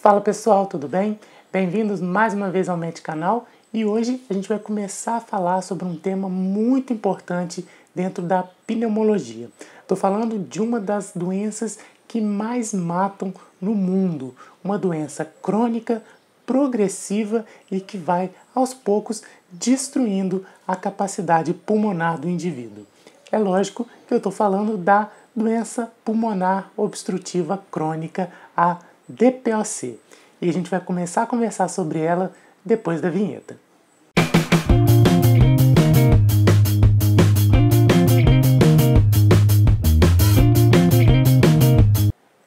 Fala pessoal, tudo bem? Bem-vindos mais uma vez ao médico Canal e hoje a gente vai começar a falar sobre um tema muito importante dentro da pneumologia. Estou falando de uma das doenças que mais matam no mundo, uma doença crônica, progressiva e que vai aos poucos destruindo a capacidade pulmonar do indivíduo. É lógico que eu estou falando da doença pulmonar obstrutiva crônica, a DPOC e a gente vai começar a conversar sobre ela depois da vinheta.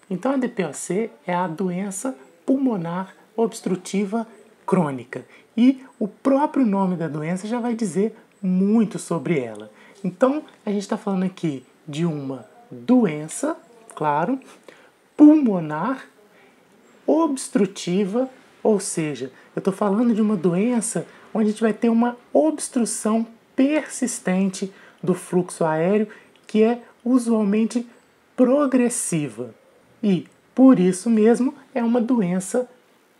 Então a DPOC é a doença pulmonar obstrutiva crônica e o próprio nome da doença já vai dizer muito sobre ela. Então a gente está falando aqui de uma doença, claro, pulmonar obstrutiva, ou seja, eu estou falando de uma doença onde a gente vai ter uma obstrução persistente do fluxo aéreo que é usualmente progressiva e, por isso mesmo, é uma doença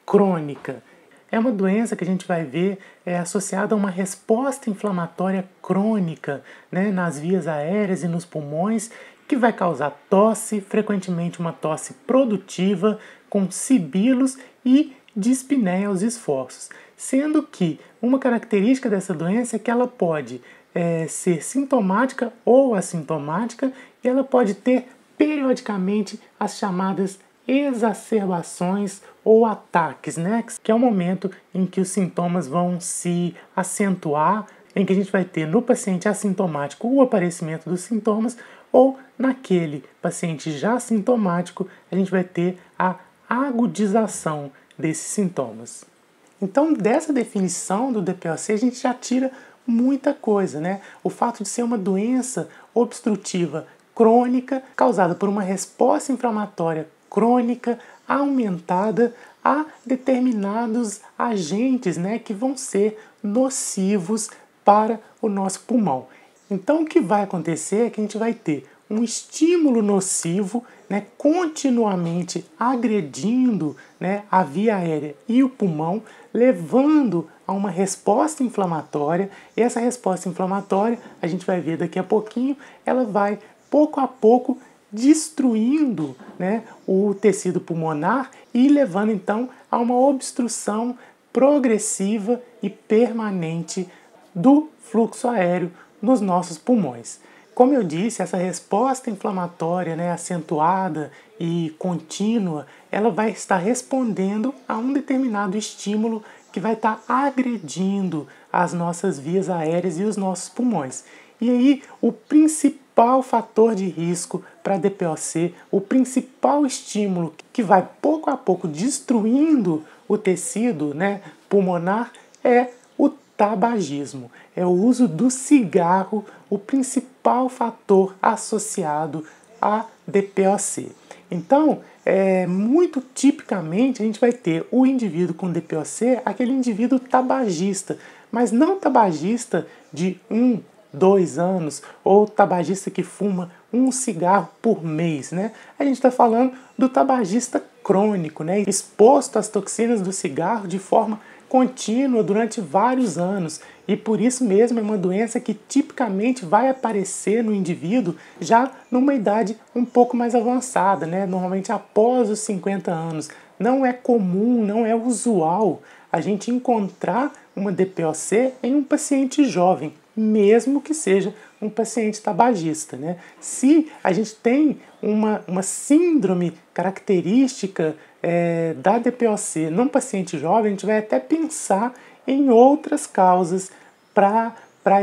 crônica. É uma doença que a gente vai ver é associada a uma resposta inflamatória crônica né, nas vias aéreas e nos pulmões, que vai causar tosse, frequentemente uma tosse produtiva, com sibilos e dispneia aos esforços, sendo que uma característica dessa doença é que ela pode é, ser sintomática ou assintomática e ela pode ter periodicamente as chamadas exacerbações ou ataques, né? Que é o momento em que os sintomas vão se acentuar, em que a gente vai ter no paciente assintomático o aparecimento dos sintomas ou naquele paciente já sintomático a gente vai ter a agudização desses sintomas. Então, dessa definição do DPOC, a gente já tira muita coisa, né? O fato de ser uma doença obstrutiva crônica, causada por uma resposta inflamatória crônica aumentada a determinados agentes, né, que vão ser nocivos para o nosso pulmão. Então, o que vai acontecer é que a gente vai ter um estímulo nocivo né, continuamente agredindo né, a via aérea e o pulmão, levando a uma resposta inflamatória. E essa resposta inflamatória, a gente vai ver daqui a pouquinho, ela vai pouco a pouco destruindo né, o tecido pulmonar e levando então a uma obstrução progressiva e permanente do fluxo aéreo nos nossos pulmões. Como eu disse, essa resposta inflamatória né, acentuada e contínua, ela vai estar respondendo a um determinado estímulo que vai estar agredindo as nossas vias aéreas e os nossos pulmões. E aí, o principal fator de risco para DPOC, o principal estímulo que vai pouco a pouco destruindo o tecido né, pulmonar é tabagismo. É o uso do cigarro o principal fator associado a DPOC. Então, é, muito tipicamente a gente vai ter o indivíduo com DPOC, aquele indivíduo tabagista, mas não tabagista de um, dois anos, ou tabagista que fuma um cigarro por mês, né? A gente está falando do tabagista crônico, né? Exposto às toxinas do cigarro de forma contínua durante vários anos e por isso mesmo é uma doença que tipicamente vai aparecer no indivíduo já numa idade um pouco mais avançada, né? normalmente após os 50 anos. Não é comum, não é usual a gente encontrar uma DPOC em um paciente jovem, mesmo que seja um paciente tabagista. Né? Se a gente tem uma, uma síndrome característica é, da DPOC num paciente jovem, a gente vai até pensar em outras causas para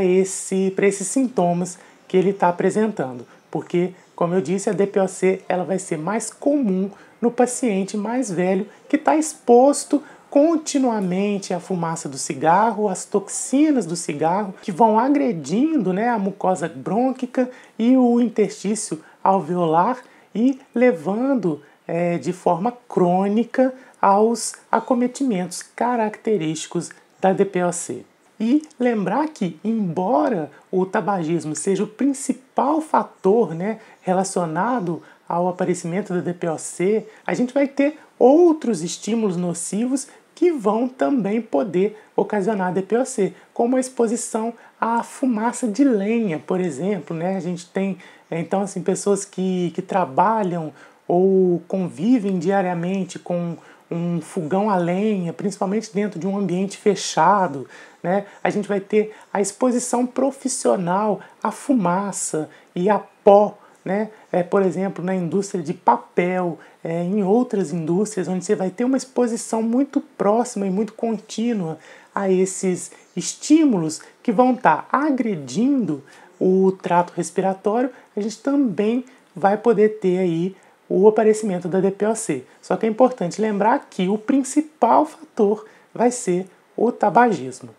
esse, esses sintomas que ele está apresentando. Porque, como eu disse, a DPOC ela vai ser mais comum no paciente mais velho que está exposto continuamente à fumaça do cigarro, às toxinas do cigarro, que vão agredindo né, a mucosa brônquica e o interstício alveolar e levando é, de forma crônica aos acometimentos característicos da DPOC. E lembrar que, embora o tabagismo seja o principal fator né, relacionado ao aparecimento da DPOC, a gente vai ter outros estímulos nocivos que vão também poder ocasionar DPOC, como a exposição à fumaça de lenha, por exemplo. Né? A gente tem, então, assim, pessoas que, que trabalham ou convivem diariamente com um fogão a lenha, principalmente dentro de um ambiente fechado, né? A gente vai ter a exposição profissional à fumaça e a pó, né? É, por exemplo, na indústria de papel, é, em outras indústrias, onde você vai ter uma exposição muito próxima e muito contínua a esses estímulos que vão estar tá agredindo o trato respiratório, a gente também vai poder ter aí o aparecimento da DPOC. Só que é importante lembrar que o principal fator vai ser o tabagismo.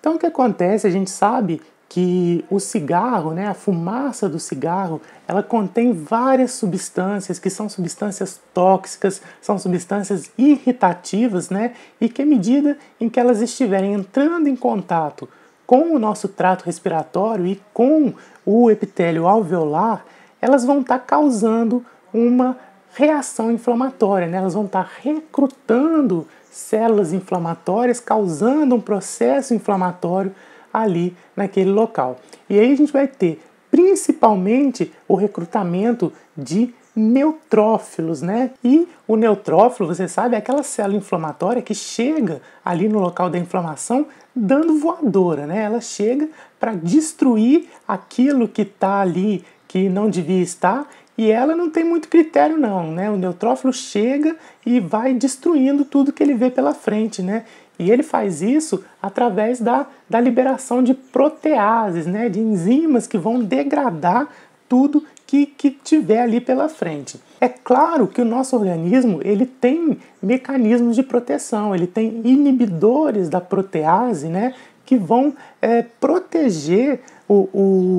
Então o que acontece? A gente sabe que o cigarro, né, a fumaça do cigarro, ela contém várias substâncias que são substâncias tóxicas, são substâncias irritativas, né, e que à medida em que elas estiverem entrando em contato com o nosso trato respiratório e com o epitélio alveolar, elas vão estar causando uma reação inflamatória, né? elas vão estar tá recrutando células inflamatórias, causando um processo inflamatório ali naquele local. E aí a gente vai ter principalmente o recrutamento de neutrófilos, né? E o neutrófilo, você sabe, é aquela célula inflamatória que chega ali no local da inflamação dando voadora, né? Ela chega para destruir aquilo que está ali que não devia estar e ela não tem muito critério não, né? O neutrófilo chega e vai destruindo tudo que ele vê pela frente, né? E ele faz isso através da, da liberação de proteases, né? De enzimas que vão degradar tudo que, que tiver ali pela frente. É claro que o nosso organismo ele tem mecanismos de proteção, ele tem inibidores da protease, né, que vão é, proteger o,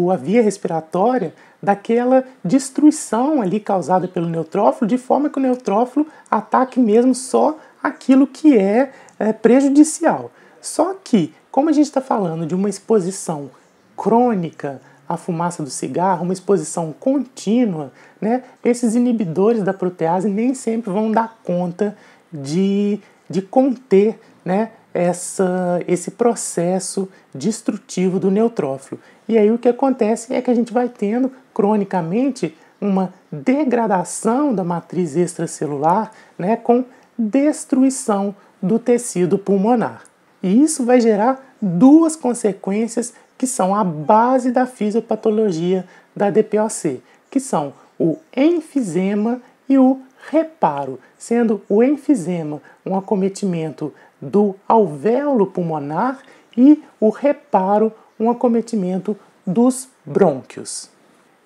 o, a via respiratória daquela destruição ali causada pelo neutrófilo, de forma que o neutrófilo ataque mesmo só aquilo que é, é prejudicial. Só que, como a gente está falando de uma exposição crônica à fumaça do cigarro, uma exposição contínua, né, esses inibidores da protease nem sempre vão dar conta de, de conter né, essa, esse processo destrutivo do neutrófilo. E aí o que acontece é que a gente vai tendo cronicamente uma degradação da matriz extracelular, né, com destruição do tecido pulmonar. E isso vai gerar duas consequências que são a base da fisiopatologia da DPOC, que são o enfisema e o reparo, sendo o enfisema um acometimento do alvéolo pulmonar e o reparo um acometimento dos brônquios.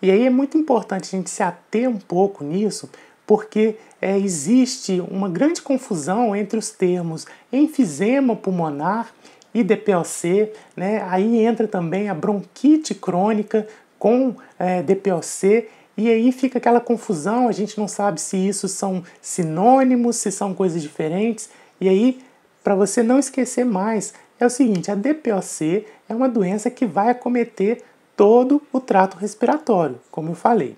E aí é muito importante a gente se ater um pouco nisso, porque é, existe uma grande confusão entre os termos enfisema pulmonar e DPOC, né? aí entra também a bronquite crônica com é, DPOC, e aí fica aquela confusão, a gente não sabe se isso são sinônimos, se são coisas diferentes, e aí, para você não esquecer mais, é o seguinte: a DPOC é uma doença que vai acometer todo o trato respiratório, como eu falei.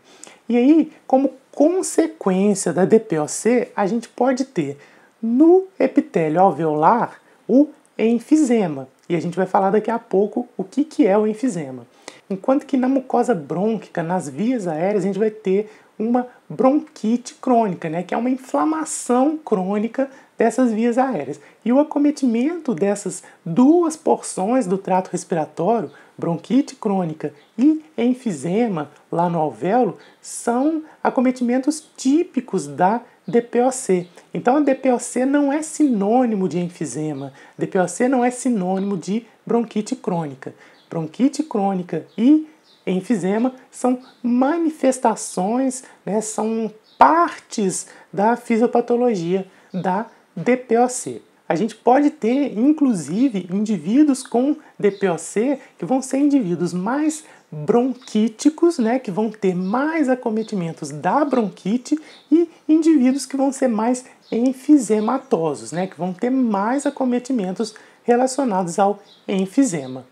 E aí, como consequência da DPOC, a gente pode ter no epitélio alveolar o enfisema. E a gente vai falar daqui a pouco o que, que é o enfisema. Enquanto que na mucosa brônquica, nas vias aéreas, a gente vai ter uma bronquite crônica, né, que é uma inflamação crônica dessas vias aéreas. E o acometimento dessas duas porções do trato respiratório, bronquite crônica e enfisema lá no alvéolo, são acometimentos típicos da DPOC. Então a DPOC não é sinônimo de enfisema, DPOC não é sinônimo de bronquite crônica. Bronquite crônica e enfisema são manifestações, né, são partes da fisiopatologia da DPOC. A gente pode ter, inclusive, indivíduos com DPOC que vão ser indivíduos mais bronquíticos, né, que vão ter mais acometimentos da bronquite e indivíduos que vão ser mais enfisematosos, né, que vão ter mais acometimentos relacionados ao enfisema.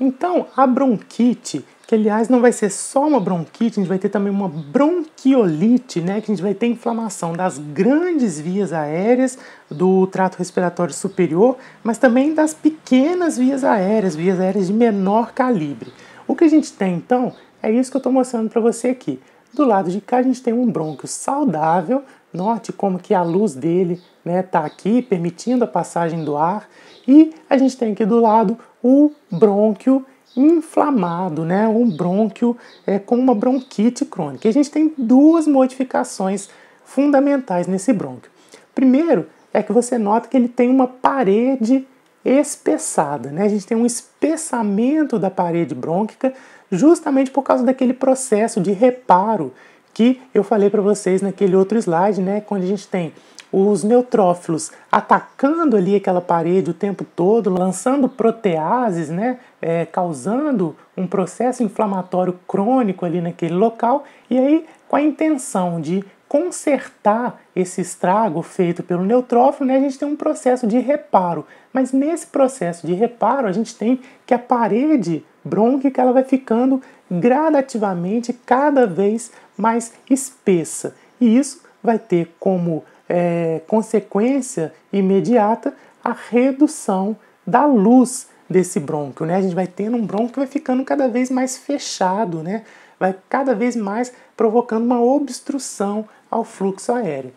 Então, a bronquite que aliás não vai ser só uma bronquite, a gente vai ter também uma bronquiolite, né, que a gente vai ter inflamação das grandes vias aéreas do trato respiratório superior, mas também das pequenas vias aéreas, vias aéreas de menor calibre. O que a gente tem então é isso que eu estou mostrando para você aqui. Do lado de cá a gente tem um brônquio saudável, note como que a luz dele está né, tá aqui, permitindo a passagem do ar, e a gente tem aqui do lado o brônquio inflamado, né? um brônquio é, com uma bronquite crônica. E a gente tem duas modificações fundamentais nesse brônquio. Primeiro é que você nota que ele tem uma parede espessada, né? a gente tem um espessamento da parede brônquica justamente por causa daquele processo de reparo que eu falei para vocês naquele outro slide, né? quando a gente tem os neutrófilos atacando ali aquela parede o tempo todo, lançando proteases, né, é, causando um processo inflamatório crônico ali naquele local, e aí com a intenção de consertar esse estrago feito pelo neutrófilo, né, a gente tem um processo de reparo. Mas nesse processo de reparo, a gente tem que a parede brônquica ela vai ficando gradativamente cada vez mais espessa. E isso vai ter como é, consequência imediata a redução da luz desse brônquio, né? A gente vai tendo um brônquio que vai ficando cada vez mais fechado, né? Vai cada vez mais provocando uma obstrução ao fluxo aéreo.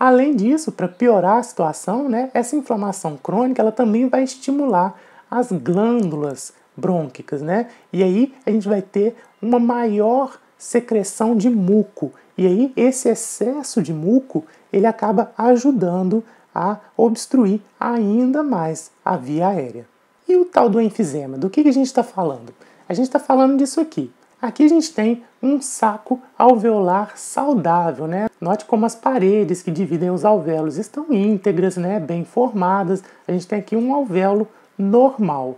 Além disso, para piorar a situação, né, essa inflamação crônica ela também vai estimular as glândulas brônquicas, né? E aí a gente vai ter uma maior secreção de muco. E aí esse excesso de muco, ele acaba ajudando a obstruir ainda mais a via aérea. E o tal do enfisema? Do que, que a gente está falando? A gente está falando disso aqui. Aqui a gente tem um saco alveolar saudável, né? Note como as paredes que dividem os alvéolos estão íntegras, né? Bem formadas. A gente tem aqui um alvéolo normal.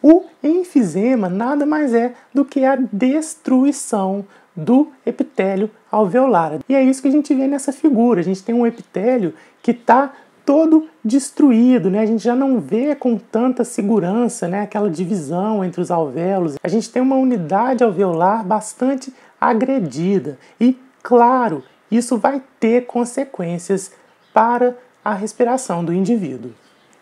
O enfisema nada mais é do que a destruição do epitélio alveolar. E é isso que a gente vê nessa figura. A gente tem um epitélio que está todo destruído, né? A gente já não vê com tanta segurança, né, aquela divisão entre os alvéolos. A gente tem uma unidade alveolar bastante agredida e, claro, isso vai ter consequências para a respiração do indivíduo.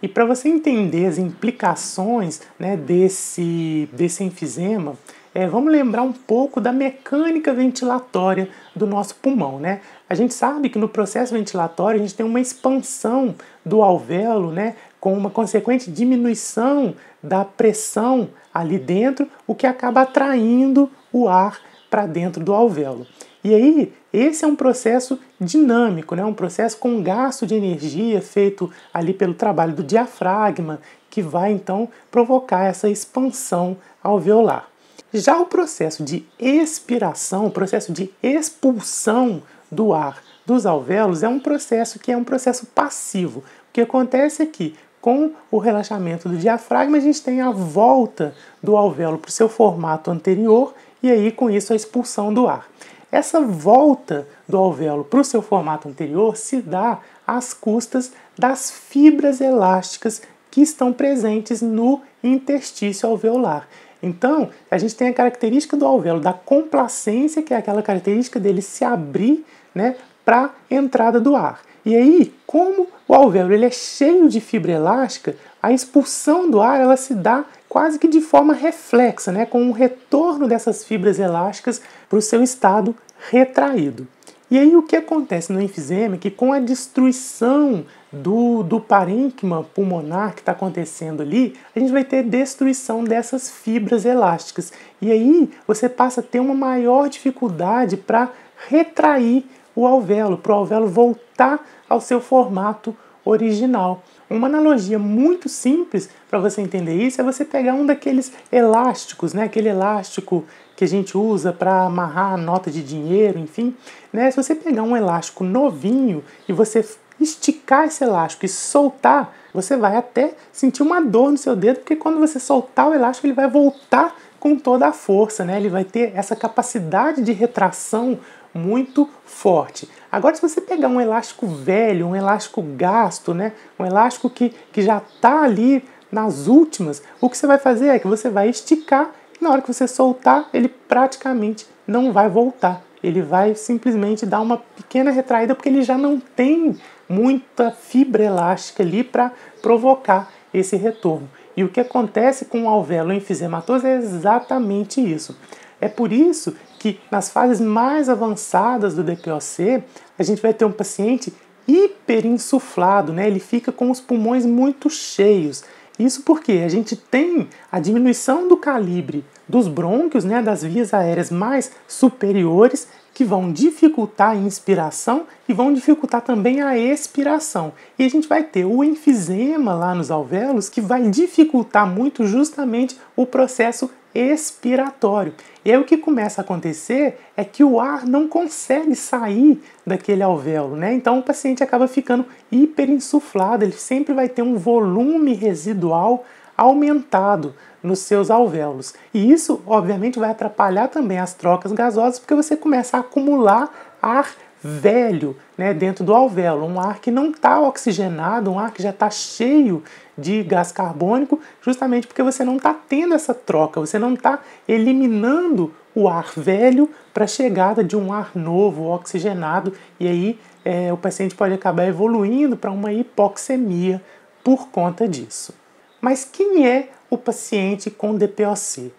E para você entender as implicações né, desse, desse enfisema, é, vamos lembrar um pouco da mecânica ventilatória do nosso pulmão. Né? A gente sabe que no processo ventilatório a gente tem uma expansão do alvéolo, né, com uma consequente diminuição da pressão ali dentro, o que acaba atraindo o ar para dentro do alvéolo. E aí, esse é um processo dinâmico, né? um processo com gasto de energia feito ali pelo trabalho do diafragma, que vai então provocar essa expansão alveolar. Já o processo de expiração, o processo de expulsão do ar dos alvéolos é um processo que é um processo passivo. O que acontece é que, com o relaxamento do diafragma, a gente tem a volta do alvéolo para o seu formato anterior e aí, com isso, a expulsão do ar. Essa volta do alvéolo para o seu formato anterior se dá às custas das fibras elásticas que estão presentes no interstício alveolar. Então, a gente tem a característica do alvéolo da complacência, que é aquela característica dele se abrir né, para a entrada do ar. E aí, como o alvéolo ele é cheio de fibra elástica, a expulsão do ar ela se dá quase que de forma reflexa, né, com o retorno dessas fibras elásticas para o seu estado retraído. E aí o que acontece no enfisema é que com a destruição do, do parênquima pulmonar que está acontecendo ali, a gente vai ter destruição dessas fibras elásticas. E aí você passa a ter uma maior dificuldade para retrair o alvéolo, para o alvéolo voltar ao seu formato original. Uma analogia muito simples para você entender isso é você pegar um daqueles elásticos, né? aquele elástico que a gente usa para amarrar a nota de dinheiro, enfim. Né? Se você pegar um elástico novinho e você esticar esse elástico e soltar, você vai até sentir uma dor no seu dedo, porque quando você soltar o elástico, ele vai voltar com toda a força, né? Ele vai ter essa capacidade de retração muito forte. Agora, se você pegar um elástico velho, um elástico gasto, né, um elástico que, que já está ali nas últimas, o que você vai fazer é que você vai esticar e na hora que você soltar, ele praticamente não vai voltar. Ele vai simplesmente dar uma pequena retraída porque ele já não tem muita fibra elástica ali para provocar esse retorno. E o que acontece com o alvéolo enfisematoso é exatamente isso. É por isso que nas fases mais avançadas do DPOC, a gente vai ter um paciente hiperinsuflado, né? Ele fica com os pulmões muito cheios. Isso porque a gente tem a diminuição do calibre dos brônquios, né, das vias aéreas mais superiores, que vão dificultar a inspiração e vão dificultar também a expiração. E a gente vai ter o enfisema lá nos alvéolos, que vai dificultar muito justamente o processo expiratório. E aí o que começa a acontecer é que o ar não consegue sair daquele alvéolo, né? Então o paciente acaba ficando hiperinsuflado, ele sempre vai ter um volume residual aumentado nos seus alvéolos. E isso, obviamente, vai atrapalhar também as trocas gasosas, porque você começa a acumular ar velho né, dentro do alvéolo, um ar que não está oxigenado, um ar que já está cheio de gás carbônico, justamente porque você não está tendo essa troca, você não está eliminando o ar velho para a chegada de um ar novo, oxigenado, e aí é, o paciente pode acabar evoluindo para uma hipoxemia por conta disso. Mas quem é o paciente com DPOC?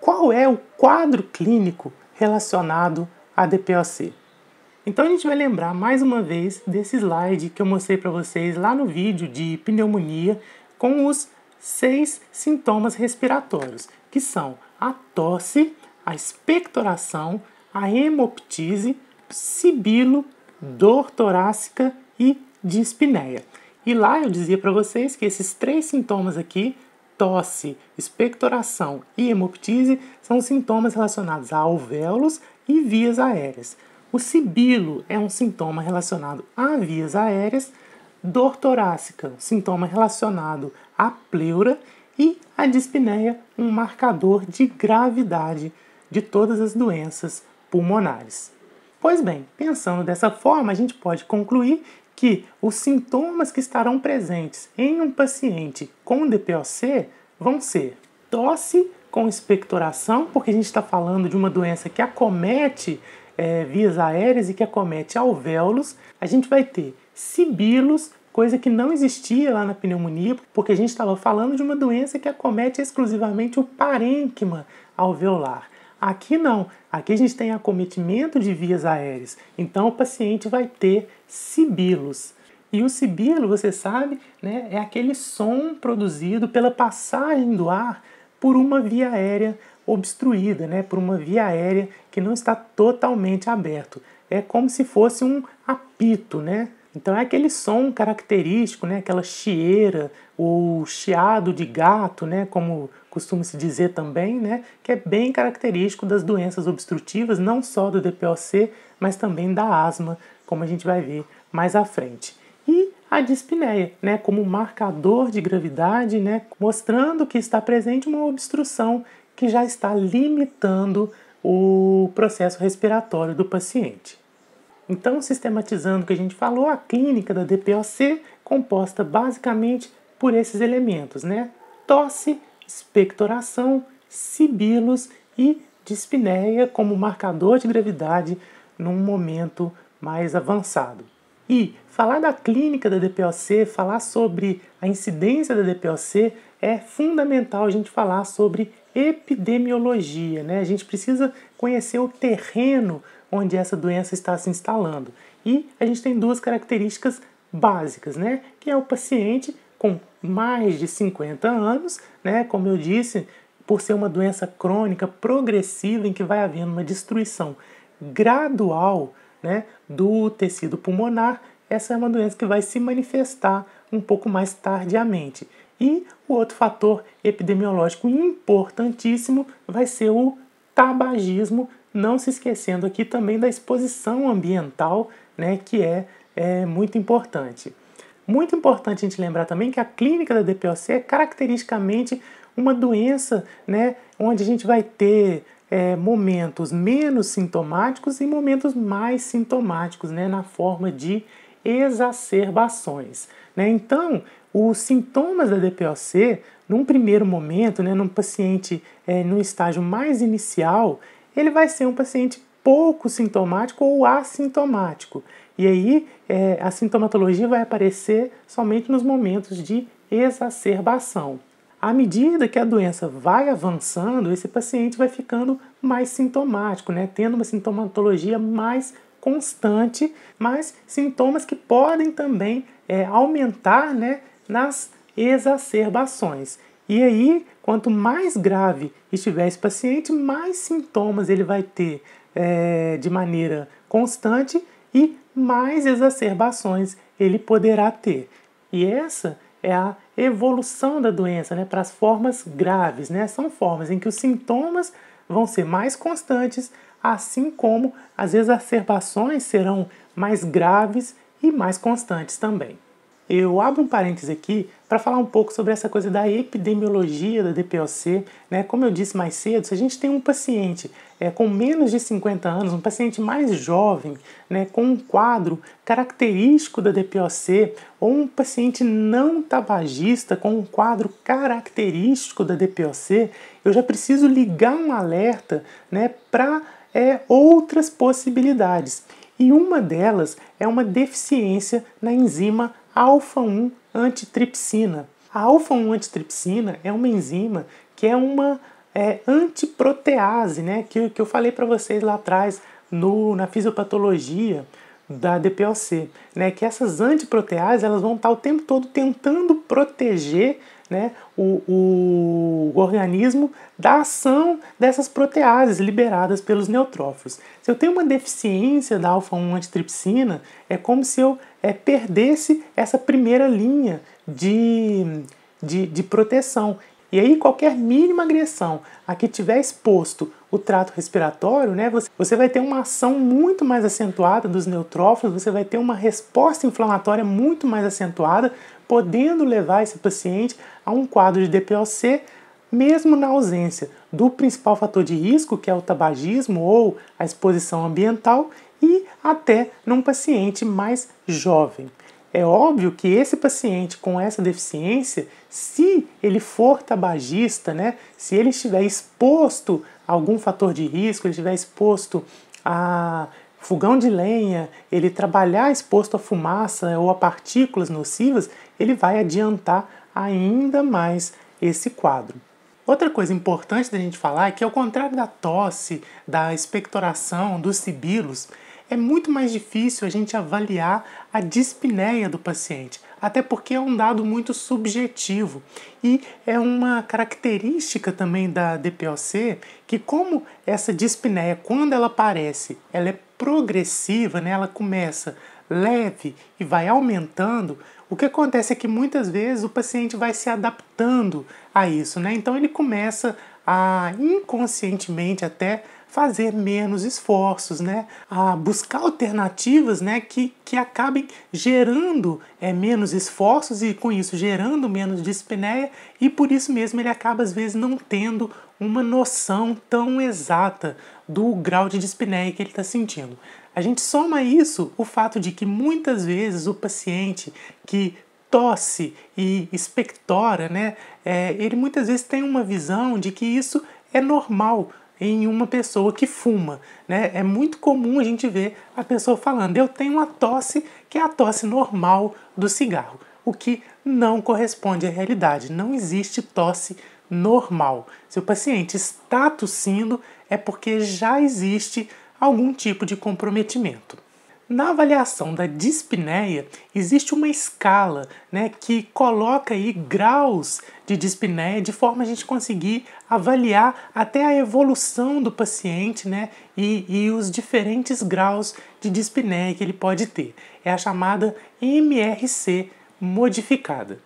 Qual é o quadro clínico relacionado a DPOC? Então a gente vai lembrar mais uma vez desse slide que eu mostrei para vocês lá no vídeo de pneumonia com os seis sintomas respiratórios, que são a tosse, a expectoração, a hemoptise, sibilo, dor torácica e dispneia. E lá eu dizia para vocês que esses três sintomas aqui, tosse, expectoração e hemoptise, são sintomas relacionados a alvéolos e vias aéreas. O sibilo é um sintoma relacionado a vias aéreas, dor torácica, um sintoma relacionado à pleura e a dispneia, um marcador de gravidade de todas as doenças pulmonares. Pois bem, pensando dessa forma, a gente pode concluir que os sintomas que estarão presentes em um paciente com DPOC vão ser tosse com expectoração, porque a gente está falando de uma doença que acomete é, vias aéreas e que acomete alvéolos, a gente vai ter sibilos, coisa que não existia lá na pneumonia, porque a gente estava falando de uma doença que acomete exclusivamente o parênquima alveolar. Aqui não, aqui a gente tem acometimento de vias aéreas, então o paciente vai ter sibilos. E o sibilo, você sabe, né, é aquele som produzido pela passagem do ar por uma via aérea obstruída né, por uma via aérea que não está totalmente aberto. É como se fosse um apito, né? Então é aquele som característico, né? aquela chieira ou chiado de gato, né? como costuma se dizer também, né? que é bem característico das doenças obstrutivas, não só do DPOC, mas também da asma, como a gente vai ver mais à frente. E a dispneia, né? como marcador de gravidade, né? mostrando que está presente uma obstrução que já está limitando o processo respiratório do paciente. Então, sistematizando o que a gente falou, a clínica da DPOC é composta basicamente por esses elementos, né? Tosse, expectoração, sibilos e dispneia como marcador de gravidade num momento mais avançado. E falar da clínica da DPOC, falar sobre a incidência da DPOC, é fundamental a gente falar sobre epidemiologia, né? A gente precisa conhecer o terreno onde essa doença está se instalando. E a gente tem duas características básicas, né? Que é o paciente com mais de 50 anos, né? Como eu disse, por ser uma doença crônica progressiva em que vai havendo uma destruição gradual, né, do tecido pulmonar, essa é uma doença que vai se manifestar um pouco mais tardiamente. E o outro fator epidemiológico importantíssimo vai ser o tabagismo, não se esquecendo aqui também da exposição ambiental, né, que é, é muito importante. Muito importante a gente lembrar também que a clínica da DPOC é caracteristicamente uma doença né, onde a gente vai ter é, momentos menos sintomáticos e momentos mais sintomáticos, né, na forma de exacerbações. Né? Então, os sintomas da DPOC, num primeiro momento, né, num paciente é, eh, num estágio mais inicial, ele vai ser um paciente pouco sintomático ou assintomático. E aí é, a sintomatologia vai aparecer somente nos momentos de exacerbação. À medida que a doença vai avançando, esse paciente vai ficando mais sintomático, né? tendo uma sintomatologia mais constante, mas sintomas que podem também é, aumentar né, nas exacerbações. E aí, quanto mais grave estiver esse paciente, mais sintomas ele vai ter é, de maneira constante e mais exacerbações ele poderá ter. E essa é a evolução da doença né, para as formas graves. Né? São formas em que os sintomas vão ser mais constantes, assim como as exacerbações serão mais graves e mais constantes também. Eu abro um parênteses aqui para falar um pouco sobre essa coisa da epidemiologia da DPOC. Né? Como eu disse mais cedo, se a gente tem um paciente é, com menos de 50 anos, um paciente mais jovem, né, com um quadro característico da DPOC, ou um paciente não tabagista com um quadro característico da DPOC, eu já preciso ligar um alerta né, para é, outras possibilidades. E uma delas é uma deficiência na enzima alfa-1 antitripsina. A alfa-1 antitripsina é uma enzima que é uma é, antiprotease, né? Que, que eu falei para vocês lá atrás no, na fisiopatologia da DPOC, né? Que essas antiproteases elas vão estar tá o tempo todo tentando proteger né, o, o organismo da ação dessas proteases liberadas pelos neutrófilos. Se eu tenho uma deficiência da alfa-1 antitripsina, é como se eu é, perdesse essa primeira linha de, de, de proteção. E aí, qualquer mínima agressão a que tiver exposto o trato respiratório, né, você, você vai ter uma ação muito mais acentuada dos neutrófilos, você vai ter uma resposta inflamatória muito mais acentuada, podendo levar esse paciente a um quadro de DPOC, mesmo na ausência do principal fator de risco, que é o tabagismo ou a exposição ambiental, e até num paciente mais jovem. É óbvio que esse paciente com essa deficiência, se ele for tabagista, né, se ele estiver exposto algum fator de risco, ele estiver exposto a fogão de lenha, ele trabalhar exposto a fumaça ou a partículas nocivas, ele vai adiantar ainda mais esse quadro. Outra coisa importante da gente falar é que, ao contrário da tosse, da expectoração, dos sibilos, é muito mais difícil a gente avaliar a dispneia do paciente, até porque é um dado muito subjetivo e é uma característica também da DPOC que como essa dispneia quando ela aparece, ela é progressiva, né? Ela começa leve e vai aumentando, o que acontece é que muitas vezes o paciente vai se adaptando a isso, né? Então ele começa a inconscientemente até fazer menos esforços, né? A buscar alternativas, né, que, que acabem gerando é, menos esforços e com isso gerando menos dispneia e por isso mesmo ele acaba às vezes não tendo uma noção tão exata do grau de dispneia que ele está sentindo. A gente soma isso o fato de que muitas vezes o paciente que tosse e expectora, né? É, ele muitas vezes tem uma visão de que isso é normal em uma pessoa que fuma, né? É muito comum a gente ver a pessoa falando: eu tenho uma tosse que é a tosse normal do cigarro, o que não corresponde à realidade. Não existe tosse normal. Se o paciente está tossindo, é porque já existe algum tipo de comprometimento. Na avaliação da dispneia, existe uma escala né, que coloca aí graus de dispneia de forma a gente conseguir avaliar até a evolução do paciente né, e, e os diferentes graus de dispneia que ele pode ter. É a chamada MRC modificada.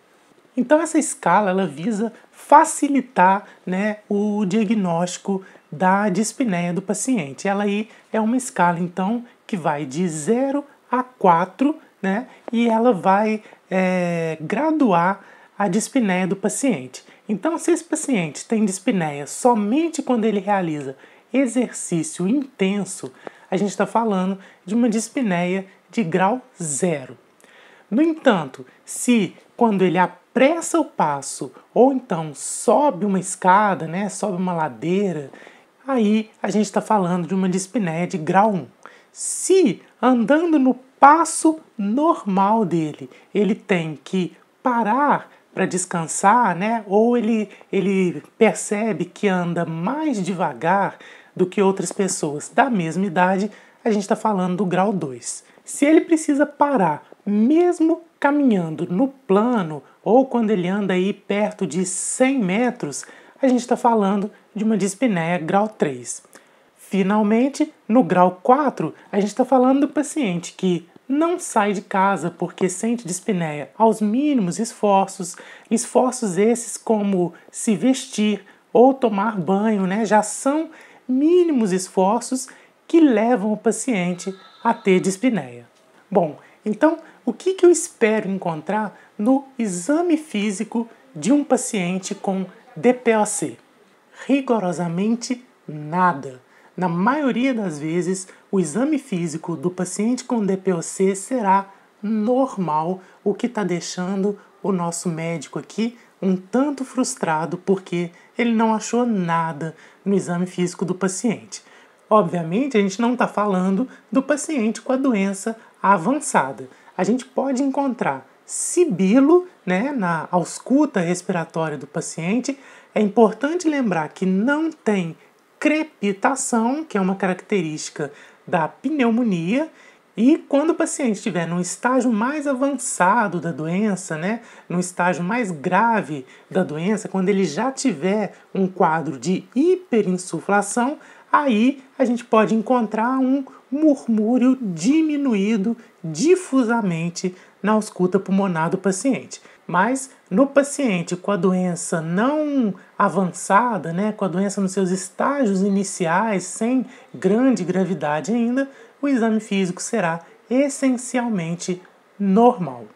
Então essa escala ela visa facilitar né, o diagnóstico da dispneia do paciente. Ela aí é uma escala então que vai de 0 a 4, né? E ela vai é, graduar a dispneia do paciente. Então, se esse paciente tem dispneia somente quando ele realiza exercício intenso, a gente está falando de uma dispneia de grau zero. No entanto, se quando ele apressa o passo ou então sobe uma escada, né, sobe uma ladeira, aí a gente está falando de uma dispneia de grau 1 se andando no passo normal dele, ele tem que parar para descansar, né? Ou ele ele percebe que anda mais devagar do que outras pessoas da mesma idade, a gente está falando do grau 2. Se ele precisa parar, mesmo caminhando no plano ou quando ele anda aí perto de 100 metros, a gente está falando de uma dispneia grau 3. Finalmente, no grau 4, a gente está falando do paciente que não sai de casa porque sente dispneia aos mínimos esforços, esforços esses como se vestir ou tomar banho, né? Já são mínimos esforços que levam o paciente a ter dispneia. Bom, então o que, que eu espero encontrar no exame físico de um paciente com DPOC? Rigorosamente nada. Na maioria das vezes, o exame físico do paciente com DPOC será normal, o que está deixando o nosso médico aqui um tanto frustrado porque ele não achou nada no exame físico do paciente. Obviamente, a gente não está falando do paciente com a doença avançada. A gente pode encontrar sibilo né, na ausculta respiratória do paciente. É importante lembrar que não tem crepitação, que é uma característica da pneumonia, e quando o paciente estiver no estágio mais avançado da doença, né, no estágio mais grave da doença, quando ele já tiver um quadro de hiperinsuflação, aí a gente pode encontrar um murmúrio diminuído difusamente na ausculta pulmonar do paciente. Mas no paciente com a doença não avançada, né, com a doença nos seus estágios iniciais, sem grande gravidade ainda, o exame físico será essencialmente normal.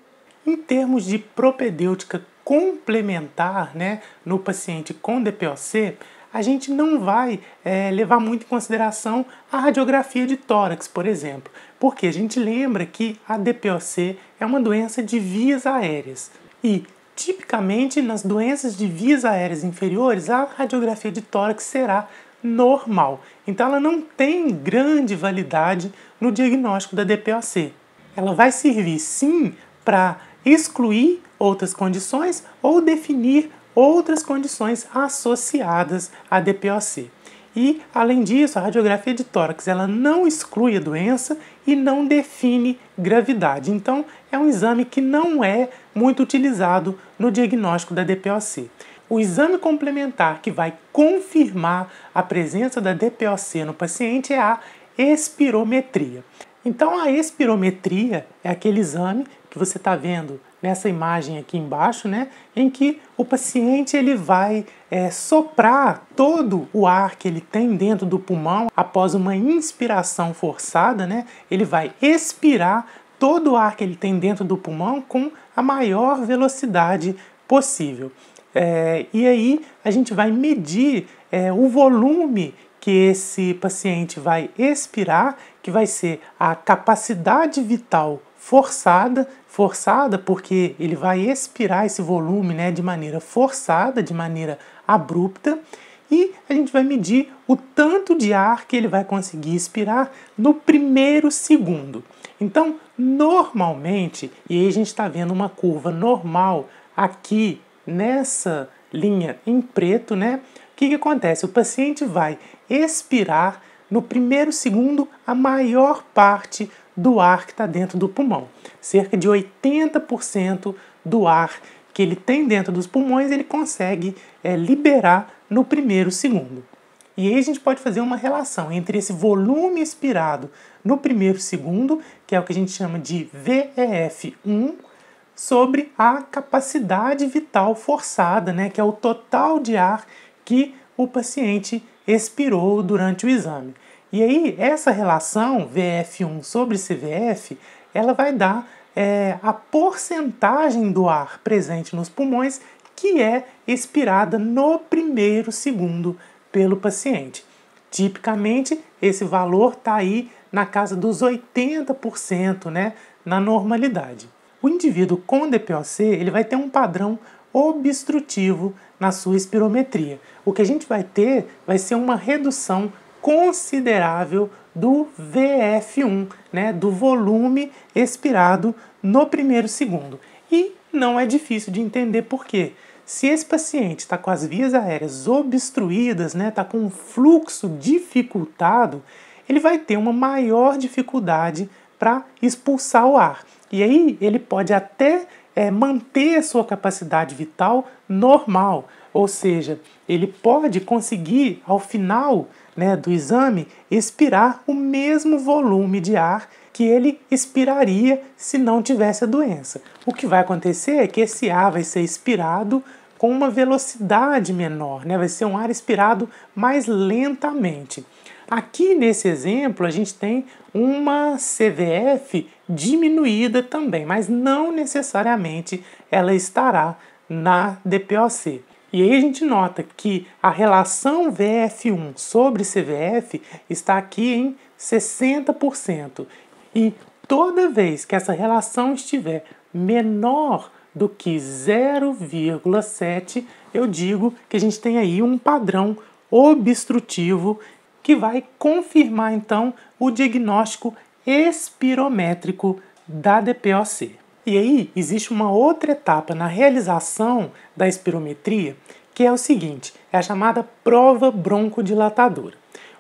Em termos de propedêutica complementar, né, no paciente com DPOC, a gente não vai é, levar muito em consideração a radiografia de tórax, por exemplo, porque a gente lembra que a DPOC é uma doença de vias aéreas. E, tipicamente, nas doenças de vias aéreas inferiores, a radiografia de tórax será normal. Então, ela não tem grande validade no diagnóstico da DPOC. Ela vai servir, sim, para excluir outras condições ou definir outras condições associadas à DPOC. E, além disso, a radiografia de tórax ela não exclui a doença e não define gravidade. Então, é um exame que não é muito utilizado no diagnóstico da DPOC. O exame complementar que vai confirmar a presença da DPOC no paciente é a espirometria. Então, a espirometria é aquele exame que você está vendo nessa imagem aqui embaixo, né, em que o paciente ele vai é, soprar todo o ar que ele tem dentro do pulmão após uma inspiração forçada, né, ele vai expirar todo o ar que ele tem dentro do pulmão com a maior velocidade possível. É, e aí a gente vai medir é, o volume que esse paciente vai expirar, que vai ser a capacidade vital forçada, forçada porque ele vai expirar esse volume né, de maneira forçada, de maneira abrupta, e a gente vai medir o tanto de ar que ele vai conseguir expirar no primeiro segundo. Então, normalmente, e aí a gente está vendo uma curva normal aqui nessa linha em preto, né? O que, que acontece? O paciente vai expirar no primeiro segundo a maior parte do ar que está dentro do pulmão. Cerca de 80% do ar que ele tem dentro dos pulmões ele consegue é, liberar no primeiro segundo. E aí a gente pode fazer uma relação entre esse volume expirado no primeiro segundo, que é o que a gente chama de VEF1, sobre a capacidade vital forçada, né, que é o total de ar que o paciente expirou durante o exame. E aí, essa relação VF1 sobre CVF, ela vai dar é, a porcentagem do ar presente nos pulmões que é expirada no primeiro segundo pelo paciente. Tipicamente, esse valor está aí na casa dos 80%, né, na normalidade. O indivíduo com DPOC ele vai ter um padrão obstrutivo na sua espirometria. O que a gente vai ter vai ser uma redução considerável do VF1, né, do volume expirado no primeiro segundo. E não é difícil de entender por quê. Se esse paciente está com as vias aéreas obstruídas, né, está com um fluxo dificultado, ele vai ter uma maior dificuldade para expulsar o ar. E aí ele pode até é, manter a sua capacidade vital normal, ou seja, ele pode conseguir, ao final né, do exame expirar o mesmo volume de ar que ele expiraria se não tivesse a doença. O que vai acontecer é que esse ar vai ser expirado com uma velocidade menor, né? vai ser um ar expirado mais lentamente. Aqui nesse exemplo, a gente tem uma CVF diminuída também, mas não necessariamente ela estará na DPOC. E aí a gente nota que a relação VF1 sobre CVF está aqui em 60%. E toda vez que essa relação estiver menor do que 0,7, eu digo que a gente tem aí um padrão obstrutivo que vai confirmar então o diagnóstico espirométrico da DPOC. E aí existe uma outra etapa na realização da espirometria, que é o seguinte, é a chamada prova broncodilatadora.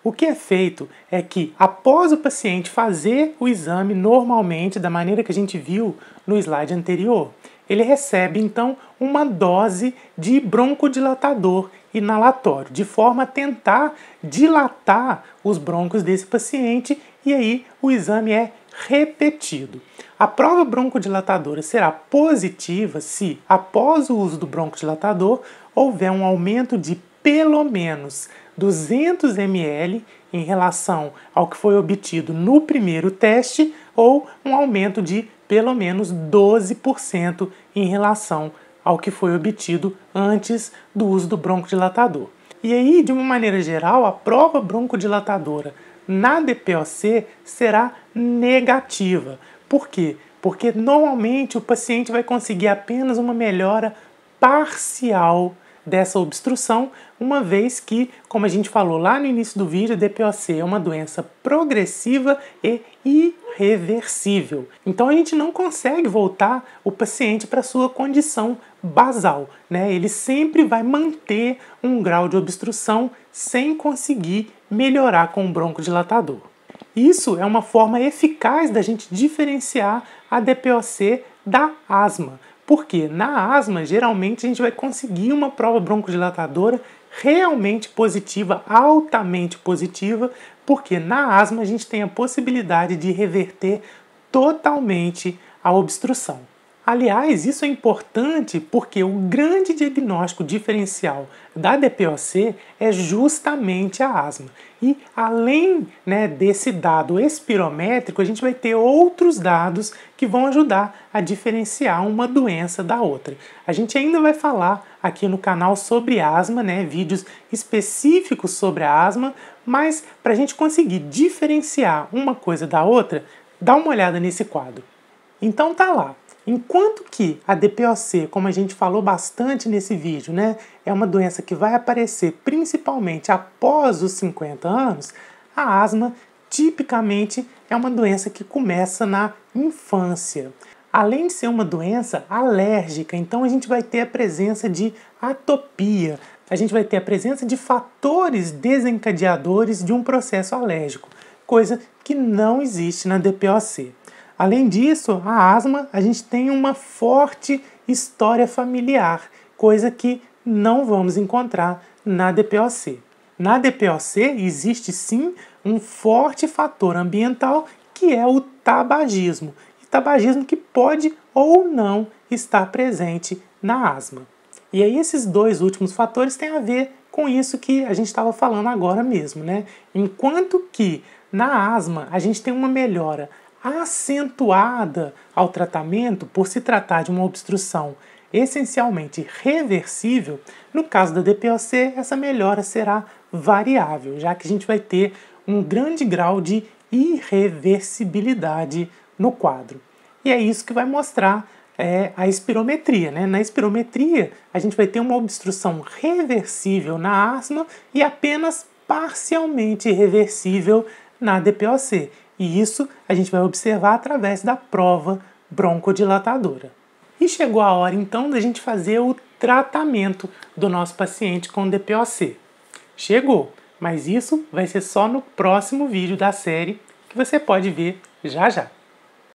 O que é feito é que, após o paciente fazer o exame normalmente, da maneira que a gente viu no slide anterior, ele recebe então uma dose de broncodilatador inalatório, de forma a tentar dilatar os broncos desse paciente, e aí o exame é repetido. A prova broncodilatadora será positiva se, após o uso do broncodilatador, houver um aumento de pelo menos 200 ml em relação ao que foi obtido no primeiro teste ou um aumento de pelo menos 12% em relação ao que foi obtido antes do uso do broncodilatador. E aí, de uma maneira geral, a prova broncodilatadora na DPOC será negativa. Por quê? Porque normalmente o paciente vai conseguir apenas uma melhora parcial dessa obstrução, uma vez que, como a gente falou lá no início do vídeo, DPOC é uma doença progressiva e irreversível. Então a gente não consegue voltar o paciente para sua condição basal, né? Ele sempre vai manter um grau de obstrução sem conseguir melhorar com um broncodilatador. Isso é uma forma eficaz da gente diferenciar a DPOC da asma, porque na asma geralmente a gente vai conseguir uma prova broncodilatadora realmente positiva, altamente positiva, porque na asma a gente tem a possibilidade de reverter totalmente a obstrução. Aliás, isso é importante porque o grande diagnóstico diferencial da DPOC é justamente a asma. E além né, desse dado espirométrico, a gente vai ter outros dados que vão ajudar a diferenciar uma doença da outra. A gente ainda vai falar aqui no canal sobre asma, né, vídeos específicos sobre a asma, mas para a gente conseguir diferenciar uma coisa da outra, dá uma olhada nesse quadro. Então tá lá Enquanto que a DPOC, como a gente falou bastante nesse vídeo, né, é uma doença que vai aparecer principalmente após os 50 anos, a asma tipicamente é uma doença que começa na infância. Além de ser uma doença alérgica, então a gente vai ter a presença de atopia, a gente vai ter a presença de fatores desencadeadores de um processo alérgico, coisa que não existe na DPOC. Além disso, a asma, a gente tem uma forte história familiar, coisa que não vamos encontrar na DPOC. Na DPOC existe sim um forte fator ambiental que é o tabagismo, e tabagismo que pode ou não estar presente na asma. E aí esses dois últimos fatores têm a ver com isso que a gente estava falando agora mesmo, né? Enquanto que na asma a gente tem uma melhora acentuada ao tratamento por se tratar de uma obstrução essencialmente reversível, no caso da DPOC, essa melhora será variável, já que a gente vai ter um grande grau de irreversibilidade no quadro. E é isso que vai mostrar é, a espirometria. Né? Na espirometria, a gente vai ter uma obstrução reversível na asma e apenas parcialmente reversível na DPOC. E isso a gente vai observar através da prova broncodilatadora. E chegou a hora então da gente fazer o tratamento do nosso paciente com DPOC. Chegou, mas isso vai ser só no próximo vídeo da série que você pode ver já já.